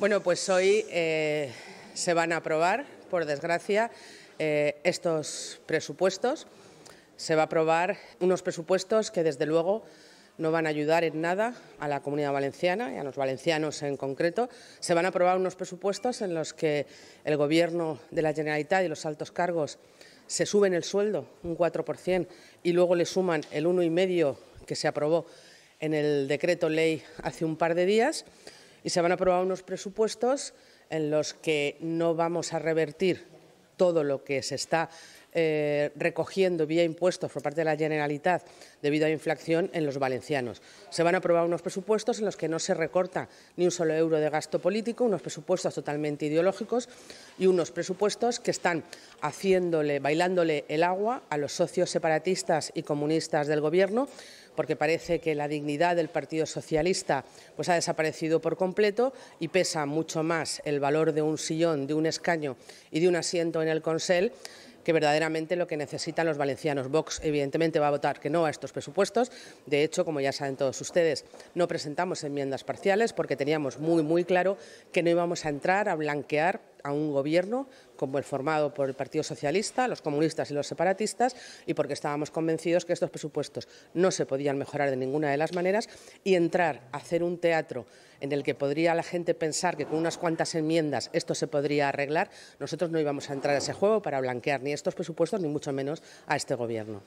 Bueno, pues hoy eh, se van a aprobar, por desgracia, eh, estos presupuestos. Se va a aprobar unos presupuestos que, desde luego, no van a ayudar en nada a la comunidad valenciana y a los valencianos en concreto. Se van a aprobar unos presupuestos en los que el Gobierno de la Generalitat y los altos cargos se suben el sueldo un 4% y luego le suman el 1,5% que se aprobó en el decreto ley hace un par de días y se van a aprobar unos presupuestos en los que no vamos a revertir todo lo que se está eh, recogiendo vía impuestos por parte de la Generalitat debido a inflación en los valencianos. Se van a aprobar unos presupuestos en los que no se recorta ni un solo euro de gasto político, unos presupuestos totalmente ideológicos y unos presupuestos que están haciéndole, bailándole el agua a los socios separatistas y comunistas del Gobierno, porque parece que la dignidad del Partido Socialista pues, ha desaparecido por completo y pesa mucho más el valor de un sillón, de un escaño y de un asiento en el Consell que verdaderamente lo que necesitan los valencianos. Vox, evidentemente, va a votar que no a estos presupuestos. De hecho, como ya saben todos ustedes, no presentamos enmiendas parciales porque teníamos muy, muy claro que no íbamos a entrar a blanquear a un gobierno como el formado por el Partido Socialista, los comunistas y los separatistas, y porque estábamos convencidos que estos presupuestos no se podían mejorar de ninguna de las maneras, y entrar a hacer un teatro en el que podría la gente pensar que con unas cuantas enmiendas esto se podría arreglar, nosotros no íbamos a entrar a ese juego para blanquear ni estos presupuestos, ni mucho menos a este gobierno.